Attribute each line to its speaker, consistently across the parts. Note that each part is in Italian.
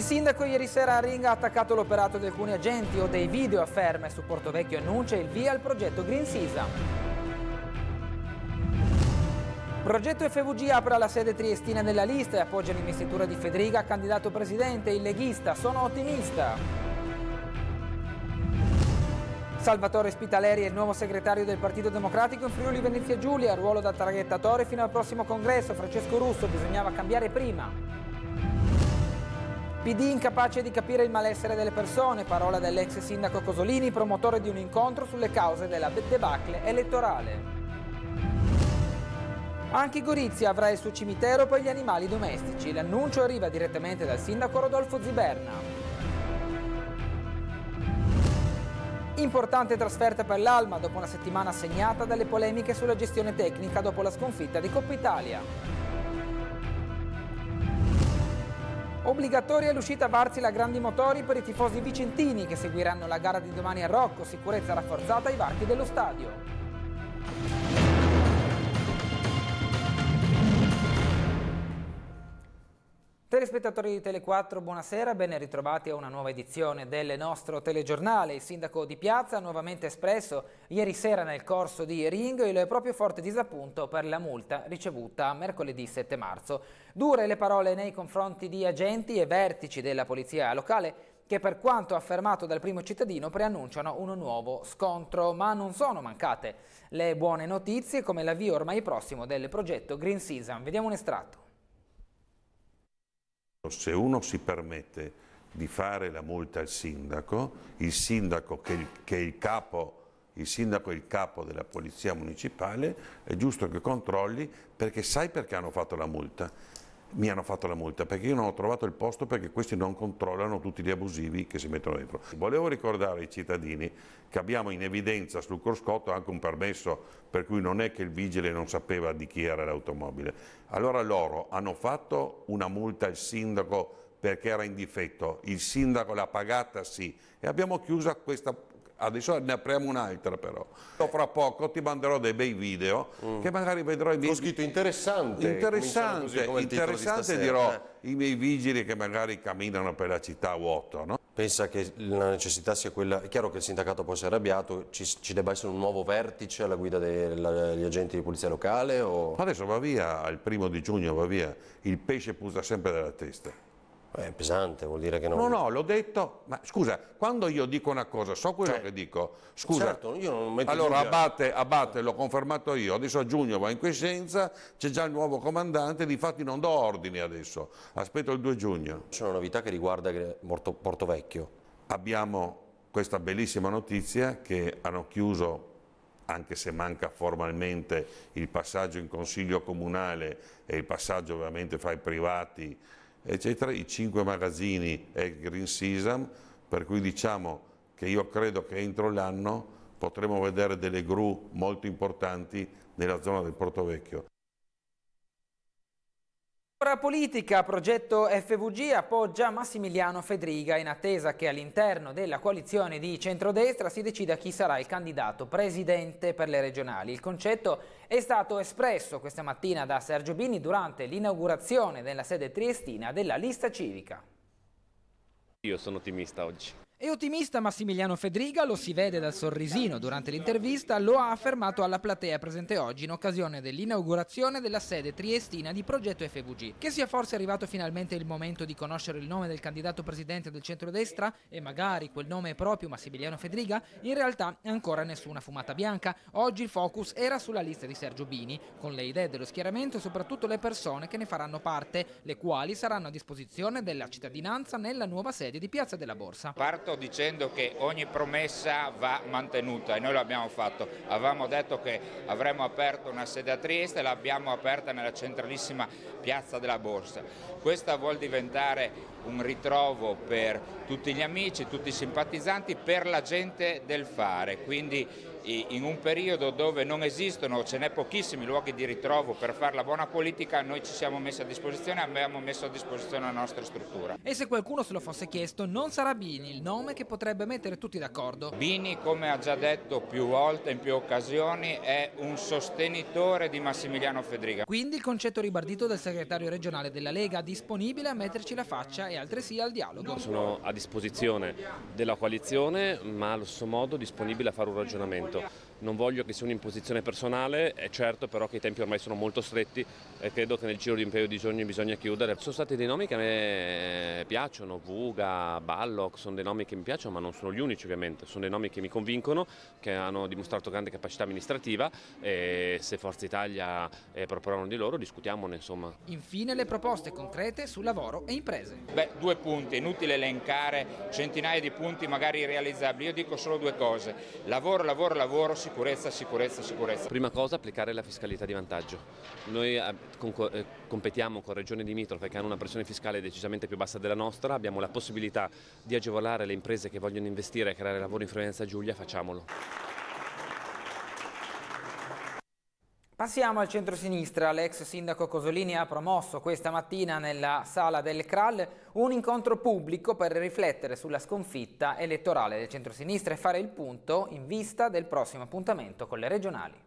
Speaker 1: Il sindaco ieri sera a Ringa ha attaccato l'operato di alcuni agenti o dei video afferma e su Porto Vecchio annuncia il via al progetto Green Sisa. Progetto FVG apre la sede triestina della lista e appoggia l'investitura di Federica, candidato presidente, il leghista, sono ottimista. Salvatore Spitaleri è il nuovo segretario del Partito Democratico in Friuli Venezia Giulia, ruolo da traghettatore fino al prossimo congresso, Francesco Russo bisognava cambiare prima. PD incapace di capire il malessere delle persone, parola dell'ex sindaco Cosolini, promotore di un incontro sulle cause della debacle elettorale. Anche Gorizia avrà il suo cimitero per gli animali domestici. L'annuncio arriva direttamente dal sindaco Rodolfo Ziberna. Importante trasferta per l'Alma dopo una settimana segnata dalle polemiche sulla gestione tecnica dopo la sconfitta di Coppa Italia. Obbligatoria l'uscita a Varzila grandi motori per i tifosi vicentini che seguiranno la gara di domani a Rocco, sicurezza rafforzata ai varchi dello stadio. Telespettatori di Tele4, buonasera, ben ritrovati a una nuova edizione del nostro telegiornale. Il sindaco di Piazza ha nuovamente espresso ieri sera nel corso di Ring il proprio forte disappunto per la multa ricevuta mercoledì 7 marzo. Dure le parole nei confronti di agenti e vertici della polizia locale che per quanto affermato dal primo cittadino preannunciano uno nuovo scontro, ma non sono mancate le buone notizie come l'avvio ormai prossimo del progetto Green Season. Vediamo un estratto
Speaker 2: se uno si permette di fare la multa al sindaco, il sindaco che, che il capo il sindaco è il capo della polizia municipale, è giusto che controlli perché sai perché hanno fatto la multa mi hanno fatto la multa perché io non ho trovato il posto perché questi non controllano tutti gli abusivi che si mettono dentro. Volevo ricordare ai cittadini che abbiamo in evidenza sul corscotto anche un permesso per cui non è che il vigile non sapeva di chi era l'automobile. Allora loro hanno fatto una multa al sindaco perché era in difetto, il sindaco l'ha pagata sì e abbiamo chiuso questa, Adesso ah, ne apriamo un'altra però. Fra poco ti manderò dei bei video mm. che magari vedrò i miei... Ho scritto interessante. Interessante, interessante di dirò eh. i miei vigili che magari camminano per la città vuoto, no? Pensa che la necessità sia quella, è chiaro che il sindacato può essere arrabbiato, ci, ci debba essere un nuovo vertice alla guida degli agenti di polizia locale? O... Adesso va via, al primo di giugno va via, il pesce puzza sempre dalla testa. È pesante, vuol dire che non... No, no, l'ho detto, ma scusa, quando io dico una cosa, so quello cioè, che dico, scusa, certo, io non metto allora Abate, Abate l'ho confermato io, adesso a giugno va in quiescenza, c'è già il nuovo comandante, difatti non do ordini adesso, aspetto il 2 giugno. C'è una novità che riguarda Porto, Vecchio. Abbiamo questa bellissima notizia che hanno chiuso anche se manca formalmente il passaggio in consiglio comunale e il passaggio ovviamente fra i privati eccetera, i cinque magazzini e il Green Season, per cui diciamo che io credo che entro l'anno potremo vedere delle gru molto importanti nella zona del Porto Vecchio.
Speaker 1: Ora politica, progetto FVG appoggia Massimiliano Fedriga in attesa che all'interno della coalizione di centrodestra si decida chi sarà il candidato presidente per le regionali. Il concetto è stato espresso questa mattina da Sergio Bini durante l'inaugurazione nella sede triestina della lista civica.
Speaker 3: Io sono ottimista oggi.
Speaker 1: È ottimista Massimiliano Fedriga, lo si vede dal sorrisino durante l'intervista, lo ha affermato alla platea presente oggi in occasione dell'inaugurazione della sede triestina di Progetto FVG. Che sia forse arrivato finalmente il momento di conoscere il nome del candidato presidente del centrodestra e magari quel nome è proprio Massimiliano Fedriga, in realtà ancora nessuna fumata bianca. Oggi il focus era sulla lista di Sergio Bini, con le idee dello schieramento e soprattutto le persone che ne faranno parte, le quali saranno a disposizione della cittadinanza nella nuova sede di Piazza della Borsa. Parto iniziato dicendo che ogni promessa va mantenuta e noi l'abbiamo fatto. Avevamo detto che avremmo aperto una sede a Trieste, e l'abbiamo aperta nella centralissima piazza della Borsa. Questa vuol diventare un ritrovo per tutti gli amici, tutti i simpatizzanti, per la gente del fare. Quindi in un periodo dove non esistono, ce n'è pochissimi luoghi di ritrovo per fare la buona politica, noi ci siamo messi a disposizione e abbiamo messo a disposizione la nostra struttura. E se qualcuno se lo fosse chiesto, non sarà Bini il nome che potrebbe mettere tutti d'accordo? Bini, come ha già detto più volte, in più occasioni, è un sostenitore di Massimiliano Federica.
Speaker 3: Quindi il concetto
Speaker 1: ribardito del segretario regionale della Lega, disponibile a metterci la faccia e altresì al dialogo.
Speaker 3: Sono a disposizione della coalizione, ma allo stesso modo disponibile a fare un ragionamento Parlamento non voglio che sia un'imposizione personale, è certo però che i tempi ormai sono molto stretti e credo che nel giro di un paio di giorni bisogna chiudere. Sono stati dei nomi che a me piacciono, Vuga, Ballock, sono dei nomi che mi piacciono ma non sono gli unici ovviamente, sono dei nomi che mi convincono, che hanno dimostrato grande capacità amministrativa e se Forza Italia eh, uno di loro discutiamone insomma.
Speaker 1: Infine le proposte concrete sul lavoro e imprese.
Speaker 3: Beh, due punti, inutile elencare centinaia di punti
Speaker 1: magari realizzabili, io dico solo due cose, lavoro, lavoro, lavoro, si sicurezza, sicurezza, sicurezza.
Speaker 3: Prima cosa applicare la fiscalità di vantaggio. Noi eh, eh, competiamo con Regione limitrofe che hanno una pressione fiscale decisamente più bassa della nostra, abbiamo la possibilità di agevolare le imprese che vogliono investire e creare lavoro in Friulenza Giulia, facciamolo.
Speaker 1: Passiamo al centro-sinistra. L'ex sindaco Cosolini ha promosso questa mattina nella sala del CRAL un incontro pubblico per riflettere sulla sconfitta elettorale del centro-sinistra e fare il punto in vista del prossimo appuntamento con le regionali.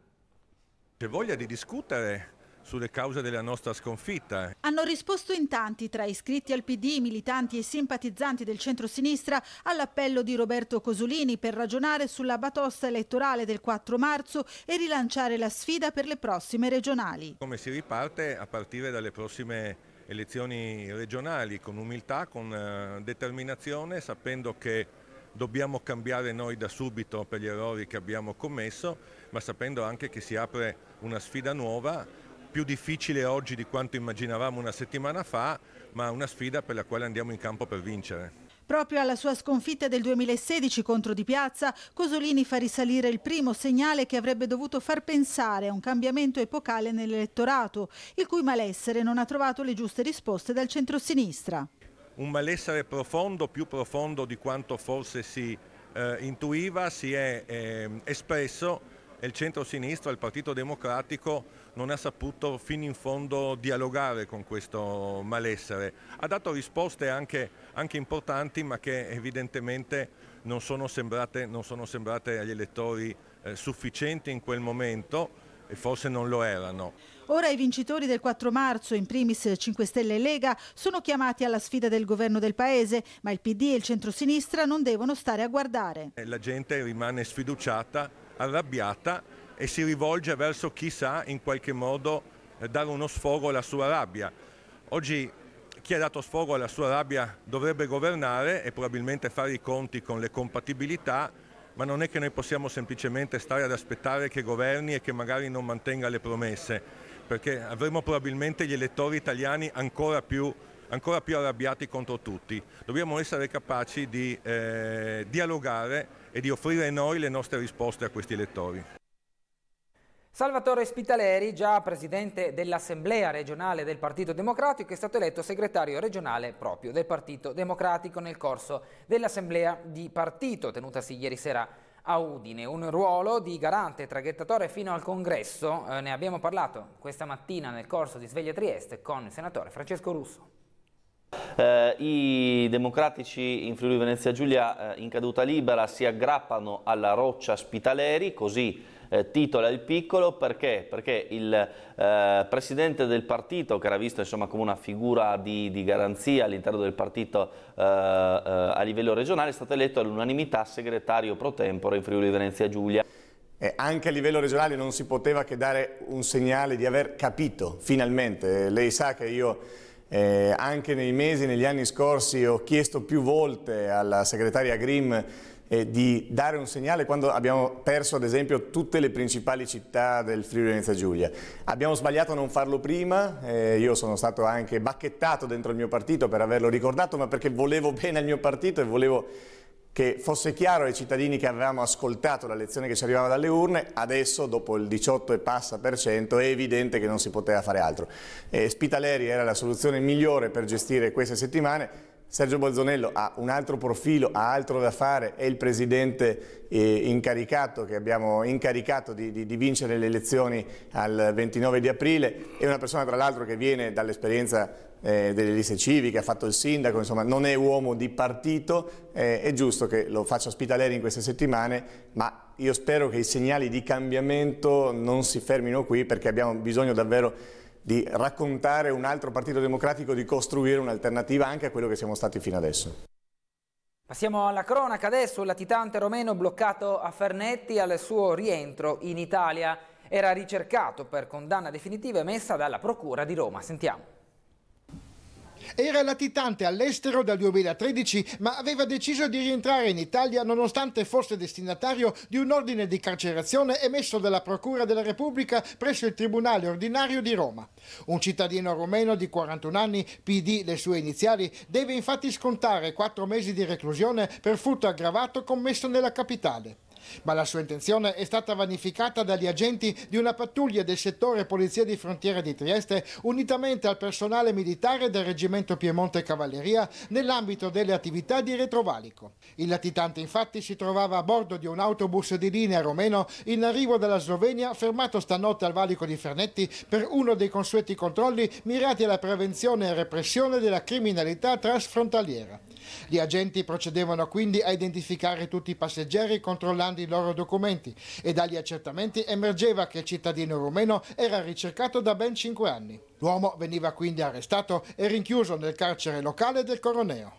Speaker 4: C'è voglia di discutere sulle cause della nostra sconfitta.
Speaker 1: Hanno risposto
Speaker 5: in tanti tra iscritti al PD, militanti e simpatizzanti del centrosinistra all'appello di Roberto Cosolini per ragionare sulla batosta elettorale del 4 marzo e rilanciare la sfida per le prossime regionali.
Speaker 4: Come si riparte a partire dalle prossime elezioni regionali con umiltà, con eh, determinazione, sapendo che dobbiamo cambiare noi da subito per gli errori che abbiamo commesso, ma sapendo anche che si apre una sfida nuova più difficile oggi di quanto immaginavamo una settimana fa, ma una sfida per la quale andiamo in campo per vincere.
Speaker 5: Proprio alla sua sconfitta del 2016 contro Di Piazza, Cosolini fa risalire il primo segnale che avrebbe dovuto far pensare a un cambiamento epocale nell'elettorato, il cui malessere non ha trovato le giuste risposte dal centrosinistra.
Speaker 4: Un malessere profondo, più profondo di quanto forse si eh, intuiva, si è eh, espresso e il centro-sinistra, il Partito Democratico, non ha saputo fino in fondo dialogare con questo malessere. Ha dato risposte anche, anche importanti ma che evidentemente non sono sembrate, non sono sembrate agli elettori eh, sufficienti in quel momento e forse non lo erano.
Speaker 5: Ora i vincitori del 4 marzo, in primis 5 Stelle e Lega, sono chiamati alla sfida del governo del Paese, ma il PD e il centrosinistra non devono stare a guardare.
Speaker 4: Eh, la gente rimane sfiduciata, arrabbiata e si rivolge verso chi sa in qualche modo eh, dare uno sfogo alla sua rabbia. Oggi chi ha dato sfogo alla sua rabbia dovrebbe governare e probabilmente fare i conti con le compatibilità, ma non è che noi possiamo semplicemente stare ad aspettare che governi e che magari non mantenga le promesse, perché avremo probabilmente gli elettori italiani ancora più, ancora più arrabbiati contro tutti. Dobbiamo essere capaci di eh, dialogare e di offrire noi le nostre risposte a questi elettori.
Speaker 1: Salvatore Spitaleri, già presidente dell'Assemblea regionale del Partito Democratico, è stato eletto segretario regionale proprio del Partito Democratico nel corso dell'Assemblea di partito tenutasi ieri sera a Udine. Un ruolo di garante e traghettatore fino al congresso, eh, ne abbiamo parlato questa mattina nel corso di Sveglia Trieste con il senatore Francesco Russo.
Speaker 3: Eh, I democratici in Friuli Venezia Giulia eh, in caduta libera si aggrappano alla roccia Spitaleri, così eh, titola il piccolo perché? Perché il eh, presidente del partito, che era visto insomma, come una figura di, di garanzia all'interno del partito eh, eh a livello regionale, è stato eletto all'unanimità segretario pro tempore in Friuli Venezia Giulia. Eh, anche a livello regionale non si poteva
Speaker 6: che dare un segnale di aver capito finalmente. Lei sa che io eh, anche nei mesi, negli anni scorsi ho chiesto più volte alla segretaria Grimm eh, di dare un segnale quando abbiamo perso ad esempio tutte le principali città del Friuli Venezia Giulia. Abbiamo sbagliato a non farlo prima, eh, io sono stato anche bacchettato dentro il mio partito per averlo ricordato, ma perché volevo bene al mio partito e volevo che fosse chiaro ai cittadini che avevamo ascoltato la lezione che ci arrivava dalle urne, adesso dopo il 18 e passa per cento è evidente che non si poteva fare altro. E Spitaleri era la soluzione migliore per gestire queste settimane, Sergio Bolzonello ha un altro profilo, ha altro da fare, è il presidente eh, incaricato che abbiamo incaricato di, di, di, vincere le elezioni al 29 di aprile, è una persona tra l'altro che viene dall'esperienza eh, delle liste civiche, ha fatto il sindaco, insomma non è uomo di partito, eh, è giusto che lo faccia ospitalere in queste settimane, ma io spero che i segnali di cambiamento non si fermino qui perché abbiamo bisogno davvero di di raccontare un altro partito democratico, di costruire un'alternativa anche a quello che siamo stati fino adesso.
Speaker 1: Passiamo alla cronaca adesso, il latitante romeno bloccato a Fernetti al suo rientro in Italia. Era ricercato per condanna definitiva emessa dalla Procura di Roma. Sentiamo.
Speaker 7: Era latitante all'estero dal 2013, ma aveva deciso di rientrare in Italia nonostante fosse destinatario di un ordine di carcerazione emesso dalla Procura della Repubblica presso il Tribunale Ordinario di Roma. Un cittadino rumeno di 41 anni, PD le sue iniziali, deve infatti scontare quattro mesi di reclusione per furto aggravato commesso nella capitale. Ma la sua intenzione è stata vanificata dagli agenti di una pattuglia del settore Polizia di Frontiera di Trieste, unitamente al personale militare del Reggimento Piemonte Cavalleria, nell'ambito delle attività di retrovalico. Il latitante infatti si trovava a bordo di un autobus di linea romeno in arrivo dalla Slovenia, fermato stanotte al valico di Fernetti per uno dei consueti controlli mirati alla prevenzione e repressione della criminalità transfrontaliera. Gli agenti procedevano quindi a identificare tutti i passeggeri controllando i loro documenti e dagli accertamenti emergeva che il cittadino rumeno era ricercato da ben 5 anni. L'uomo veniva quindi arrestato e rinchiuso nel carcere locale del Coroneo.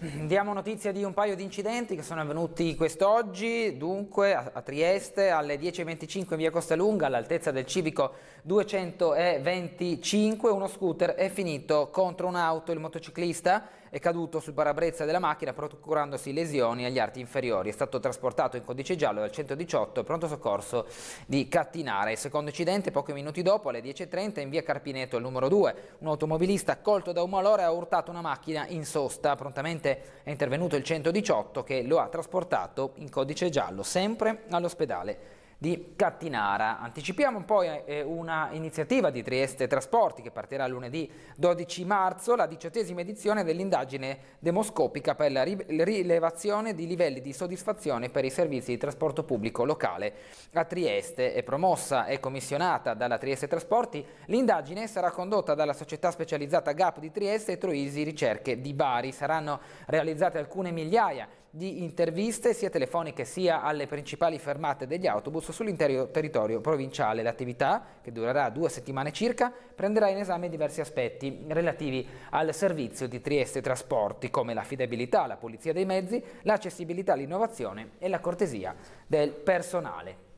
Speaker 7: Diamo notizia di un paio di
Speaker 1: incidenti che sono avvenuti quest'oggi, dunque a Trieste alle 10.25 in via Costa Lunga all'altezza del civico 225 uno scooter è finito contro un'auto, il motociclista è caduto sul parabrezza della macchina procurandosi lesioni agli arti inferiori. È stato trasportato in codice giallo dal 118 pronto soccorso di Cattinara. Il secondo incidente pochi minuti dopo alle 10.30 in via Carpineto il numero 2. Un automobilista colto da un malore ha urtato una macchina in sosta. Prontamente è intervenuto il 118 che lo ha trasportato in codice giallo sempre all'ospedale di Cattinara. Anticipiamo poi eh, eh, una iniziativa di Trieste Trasporti che partirà lunedì 12 marzo, la diciottesima edizione dell'indagine demoscopica per la rilevazione di livelli di soddisfazione per i servizi di trasporto pubblico locale a Trieste. È promossa e commissionata dalla Trieste Trasporti, l'indagine sarà condotta dalla società specializzata GAP di Trieste e Troisi Ricerche di Bari. Saranno realizzate alcune migliaia di di interviste sia telefoniche sia alle principali fermate degli autobus sull'intero territorio provinciale. L'attività, che durerà due settimane circa, prenderà in esame diversi aspetti relativi al servizio di Trieste Trasporti, come l'affidabilità, la pulizia dei mezzi, l'accessibilità, l'innovazione e la cortesia del personale.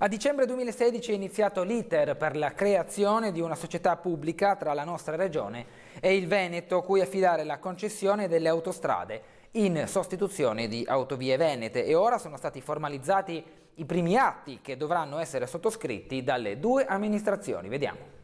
Speaker 1: A dicembre 2016 è iniziato l'iter per la creazione di una società pubblica tra la nostra regione e il Veneto, cui affidare la concessione delle autostrade in sostituzione di Autovie Venete e ora sono stati formalizzati i primi atti che dovranno essere sottoscritti dalle due amministrazioni. Vediamo.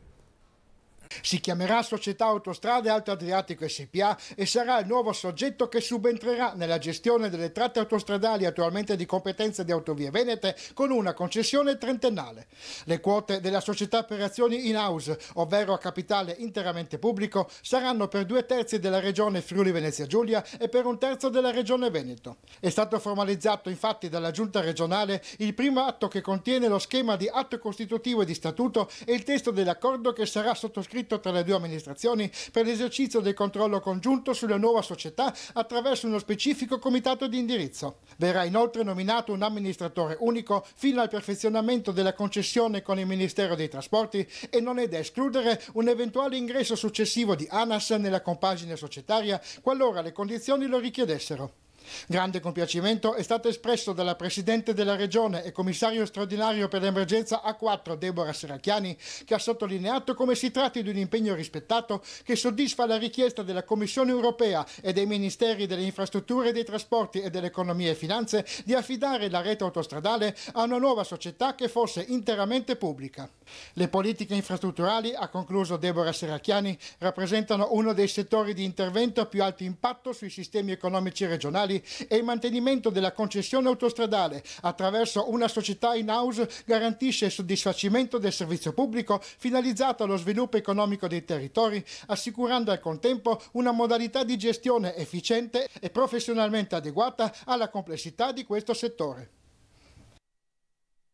Speaker 7: Si chiamerà Società Autostrade Alto Adriatico SPA e sarà il nuovo soggetto che subentrerà nella gestione delle tratte autostradali attualmente di competenza di Autovie Venete con una concessione trentennale. Le quote della società per azioni in house, ovvero a capitale interamente pubblico, saranno per due terzi della regione Friuli Venezia Giulia e per un terzo della regione Veneto. È stato formalizzato infatti dalla giunta regionale il primo atto che contiene lo schema di atto costitutivo e di statuto e il testo dell'accordo che sarà sottoscritto sottoscritto tra le due amministrazioni per l'esercizio del controllo congiunto sulla nuova società attraverso uno specifico comitato di indirizzo. Verrà inoltre nominato un amministratore unico fino al perfezionamento della concessione con il Ministero dei Trasporti e non è da escludere un eventuale ingresso successivo di ANAS nella compagine societaria qualora le condizioni lo richiedessero. Grande compiacimento è stato espresso dalla Presidente della Regione e Commissario straordinario per l'emergenza A4 Deborah Seracchiani che ha sottolineato come si tratti di un impegno rispettato che soddisfa la richiesta della Commissione europea e dei Ministeri delle Infrastrutture dei Trasporti e dell'Economia e Finanze di affidare la rete autostradale a una nuova società che fosse interamente pubblica. Le politiche infrastrutturali, ha concluso Deborah Seracchiani, rappresentano uno dei settori di intervento a più alto impatto sui sistemi economici regionali locali e il mantenimento della concessione autostradale attraverso una società in house garantisce il soddisfacimento del servizio pubblico finalizzato allo sviluppo economico dei territori, assicurando al contempo una modalità di gestione efficiente e professionalmente adeguata alla complessità di questo settore.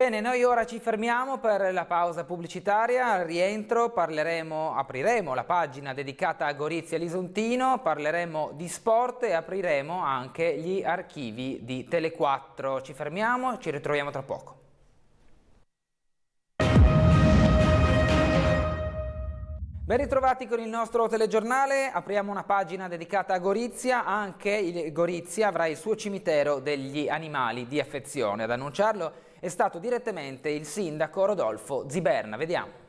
Speaker 1: Bene, noi ora ci fermiamo per la pausa pubblicitaria, al rientro parleremo, apriremo la pagina dedicata a Gorizia Lisontino, parleremo di sport e apriremo anche gli archivi di Tele4. Ci fermiamo, ci ritroviamo tra poco. Ben ritrovati con il nostro telegiornale, apriamo una pagina dedicata a Gorizia, anche Gorizia avrà il suo cimitero degli animali di affezione. Ad annunciarlo è stato direttamente il sindaco Rodolfo Ziberna. Vediamo.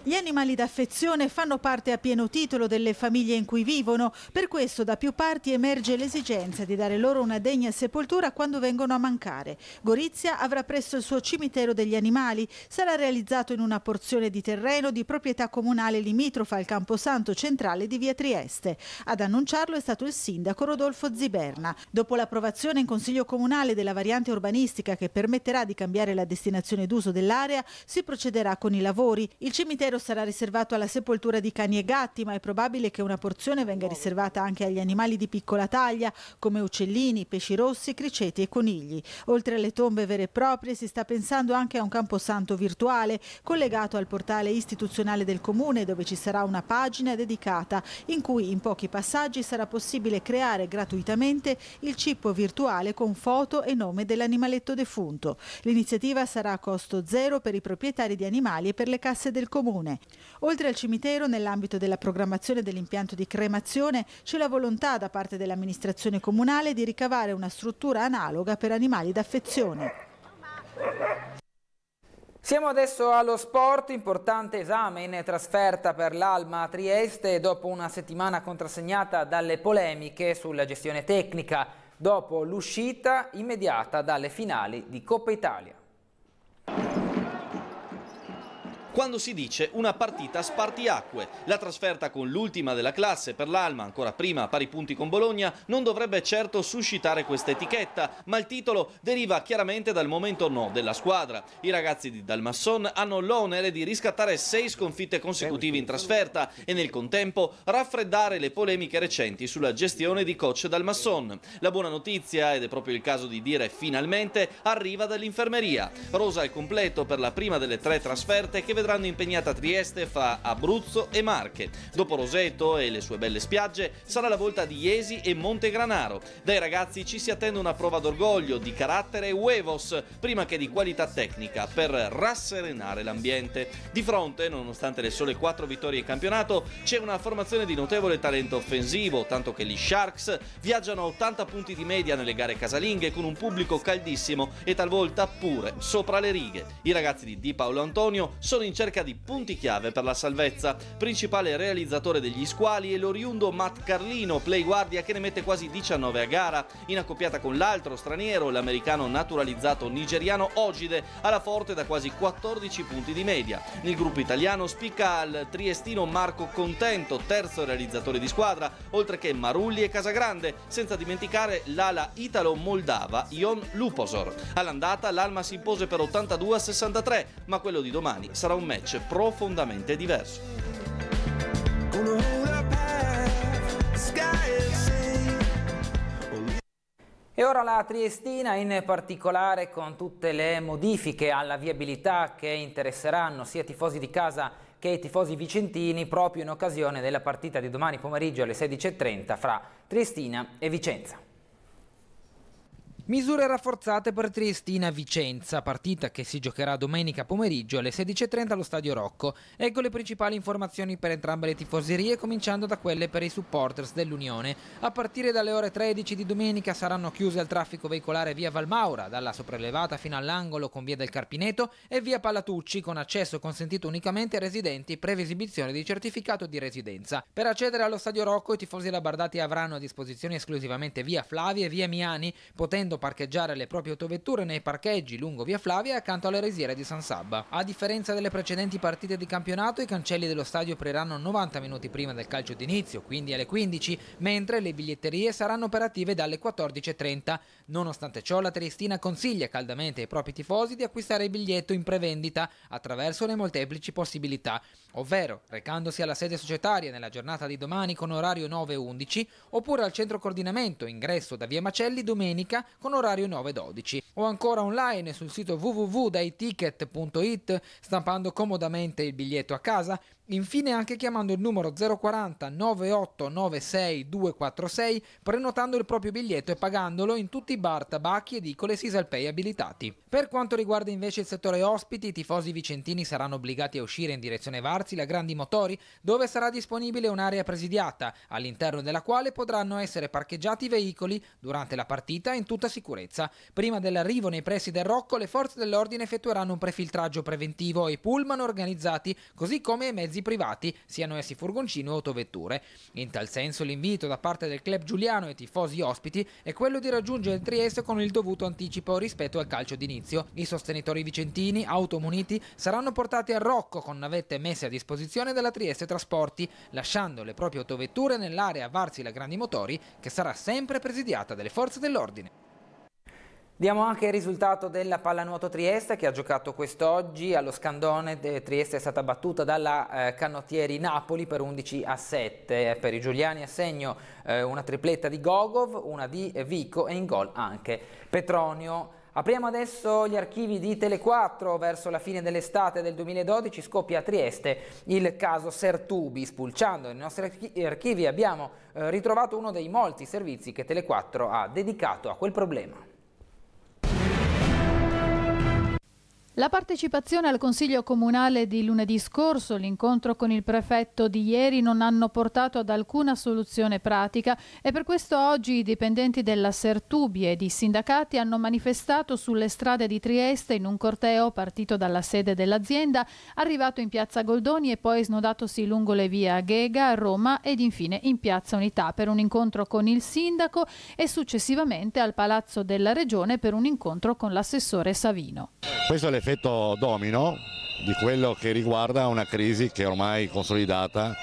Speaker 5: Gli animali d'affezione fanno parte a pieno titolo delle famiglie in cui vivono, per questo da più parti emerge l'esigenza di dare loro una degna sepoltura quando vengono a mancare. Gorizia avrà presso il suo cimitero degli animali, sarà realizzato in una porzione di terreno di proprietà comunale limitrofa al Camposanto centrale di via Trieste. Ad annunciarlo è stato il sindaco Rodolfo Ziberna. Dopo l'approvazione in Consiglio Comunale della variante urbanistica che permetterà di cambiare la destinazione d'uso dell'area, si procederà con i lavori. Il cimitero cimitero sarà riservato alla sepoltura di cani e gatti, ma è probabile che una porzione venga riservata anche agli animali di piccola taglia, come uccellini, pesci rossi, criceti e conigli. Oltre alle tombe vere e proprie si sta pensando anche a un camposanto virtuale, collegato al portale istituzionale del comune, dove ci sarà una pagina dedicata, in cui in pochi passaggi sarà possibile creare gratuitamente il cippo virtuale con foto e nome dell'animaletto defunto. L'iniziativa sarà a costo zero per i proprietari di animali e per le casse del comune comune. Oltre al cimitero, nell'ambito della programmazione dell'impianto di cremazione, c'è la volontà da parte dell'amministrazione comunale di ricavare una struttura analoga per animali d'affezione.
Speaker 1: Siamo adesso allo sport, importante esame in trasferta per l'Alma a Trieste dopo una settimana contrassegnata dalle polemiche sulla gestione tecnica, dopo l'uscita immediata dalle finali di Coppa Italia.
Speaker 3: quando si dice una partita spartiacque. La trasferta con l'ultima della classe per l'Alma, ancora prima a pari punti con Bologna, non dovrebbe certo suscitare questa etichetta, ma il titolo deriva chiaramente dal momento no della squadra. I ragazzi di Dalmasson hanno l'onere di riscattare sei sconfitte consecutive in trasferta e nel contempo raffreddare le polemiche recenti sulla gestione di coach Dalmasson. La buona notizia, ed è proprio il caso di dire finalmente, arriva dall'infermeria. Rosa è completo per la prima delle tre trasferte che vedrà vedranno impegnata Trieste fra Abruzzo e Marche. Dopo Roseto e le sue belle spiagge sarà la volta di Iesi e Montegranaro. Dai ragazzi ci si attende una prova d'orgoglio, di carattere e huevos, prima che di qualità tecnica, per rasserenare l'ambiente. Di fronte, nonostante le sole quattro vittorie in campionato, c'è una formazione di notevole talento offensivo, tanto che gli Sharks viaggiano a 80 punti di media nelle gare casalinghe con un pubblico caldissimo e talvolta pure sopra le righe. I ragazzi di Di Paolo Antonio sono in cerca di punti chiave per la salvezza. Principale realizzatore degli squali è l'oriundo Matt Carlino, playguardia che ne mette quasi 19 a gara, in accoppiata con l'altro straniero, l'americano naturalizzato nigeriano Ogide, alla forte da quasi 14 punti di media. Nel gruppo italiano spicca il triestino Marco Contento, terzo realizzatore di squadra, oltre che Marulli e Casagrande, senza dimenticare l'ala italo-moldava Ion Luposor. All'andata l'Alma si impose per 82 a 63, ma quello di domani sarà un match profondamente diverso.
Speaker 1: E ora la Triestina, in particolare con tutte le modifiche alla viabilità che interesseranno sia i tifosi di casa che i tifosi vicentini proprio in occasione della partita di domani pomeriggio alle 16.30 fra Triestina e Vicenza. Misure rafforzate per Triestina-Vicenza, partita che si giocherà domenica pomeriggio alle 16.30 allo Stadio Rocco. Ecco le principali informazioni per entrambe le tifoserie, cominciando da quelle per i supporters dell'Unione. A partire dalle ore 13 di domenica saranno chiuse al traffico veicolare via Valmaura, dalla sopraelevata fino all'angolo con via del Carpineto e via Palatucci, con accesso consentito unicamente ai residenti previa esibizione di certificato di residenza. Per accedere allo Stadio Rocco i tifosi labardati avranno a disposizione esclusivamente via Flavi e via Miani, potendo parcheggiare le proprie autovetture nei parcheggi lungo via Flavia accanto alle resiere di San Sabba. A differenza delle precedenti partite di campionato, i cancelli dello stadio apriranno 90 minuti prima del calcio d'inizio, quindi alle 15, mentre le biglietterie saranno operative dalle 14.30. Nonostante ciò la Triestina consiglia caldamente ai propri tifosi di acquistare il biglietto in prevendita attraverso le molteplici possibilità, ovvero recandosi alla sede societaria nella giornata di domani con orario 9.11 oppure al centro coordinamento ingresso da via Macelli domenica con orario 9.12 o ancora online sul sito www.daiticket.it stampando comodamente il biglietto a casa Infine anche chiamando il numero 040 9896 246, prenotando il proprio biglietto e pagandolo in tutti i bar, tabacchi, edicole e Sisalpay abilitati. Per quanto riguarda invece il settore ospiti, i tifosi vicentini saranno obbligati a uscire in direzione Varzi, la Grandi Motori, dove sarà disponibile un'area presidiata, all'interno della quale potranno essere parcheggiati i veicoli durante la partita in tutta sicurezza. Prima dell'arrivo nei pressi del Rocco, le forze dell'ordine effettueranno un prefiltraggio preventivo e pullman organizzati, così come i mezzi mezzi privati, siano essi furgoncini o autovetture. In tal senso l'invito da parte del club giuliano e tifosi ospiti è quello di raggiungere il Trieste con il dovuto anticipo rispetto al calcio d'inizio. I sostenitori vicentini, automuniti, saranno portati a Rocco con navette messe a disposizione della Trieste Trasporti, lasciando le proprie autovetture nell'area la Grandi Motori che sarà sempre presidiata dalle forze dell'ordine. Diamo anche il risultato della pallanuoto Trieste che ha giocato quest'oggi allo Scandone. Trieste è stata battuta dalla eh, Canottieri Napoli per 11 a 7. Eh, per i Giuliani a segno eh, una tripletta di Gogov, una di Vico e in gol anche Petronio. Apriamo adesso gli archivi di Tele4. Verso la fine dell'estate del 2012 scoppia a Trieste il caso Sertubi. Spulciando i nostri archivi abbiamo eh, ritrovato uno dei molti servizi che Tele4 ha dedicato a quel problema.
Speaker 8: La partecipazione al Consiglio Comunale di lunedì scorso, l'incontro con il prefetto di ieri non hanno portato ad alcuna soluzione pratica e per questo oggi i dipendenti della Sertubie ed i sindacati hanno manifestato sulle strade di Trieste in un corteo partito dalla sede dell'azienda, arrivato in piazza Goldoni e poi snodatosi lungo le vie a Ghega, Roma ed infine in piazza Unità per un incontro con il sindaco e successivamente al Palazzo della Regione per un incontro con l'assessore Savino
Speaker 2: effetto domino di quello che riguarda una crisi che è ormai consolidata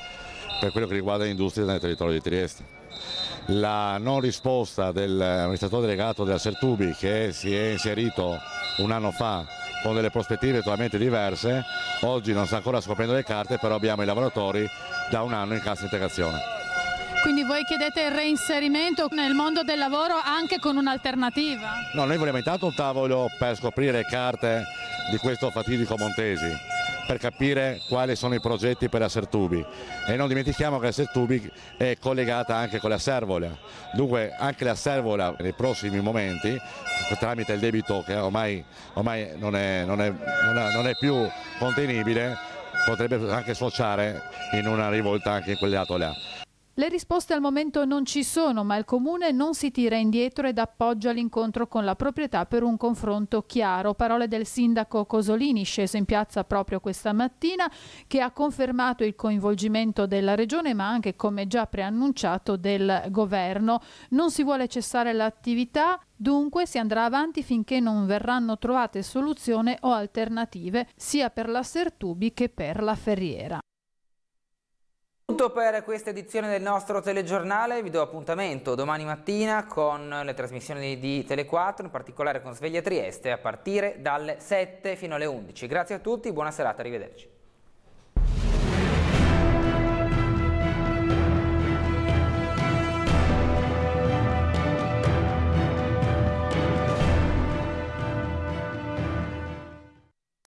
Speaker 2: per quello che riguarda l'industria nel territorio di Trieste. La non risposta dell'amministratore delegato della Sertubi che si è inserito un anno fa con delle prospettive totalmente diverse, oggi non sta ancora scoprendo le carte, però abbiamo i lavoratori da un anno in cassa integrazione.
Speaker 8: Quindi voi chiedete il reinserimento nel mondo del lavoro anche con un'alternativa?
Speaker 2: No, noi vogliamo intanto un tavolo per scoprire carte di questo fatidico Montesi per capire quali sono i progetti per la Sertubi e non dimentichiamo che la Sertubi è collegata anche con la Servola, dunque anche la Servola nei prossimi momenti tramite il debito che ormai, ormai non, è, non, è, non, è, più contenibile potrebbe anche sfociare in una rivolta anche in quel lato là.
Speaker 8: Le risposte al momento non ci sono, ma il Comune non si tira indietro ed appoggia l'incontro con la proprietà per un confronto chiaro. Parole del sindaco Cosolini, sceso in piazza proprio questa mattina, che ha confermato il coinvolgimento della Regione, ma anche, come già preannunciato, del Governo. Non si vuole cessare l'attività, Dunque si andrà avanti finché non verranno trovate soluzioni o alternative sia per la Sertubi che per la Ferriera.
Speaker 1: Tutto per questa edizione del nostro telegiornale, vi do appuntamento domani mattina con le trasmissioni di Tele4, in particolare con Sveglia Trieste, a partire dalle 7 fino alle 11. Grazie a tutti, buona serata, arrivederci.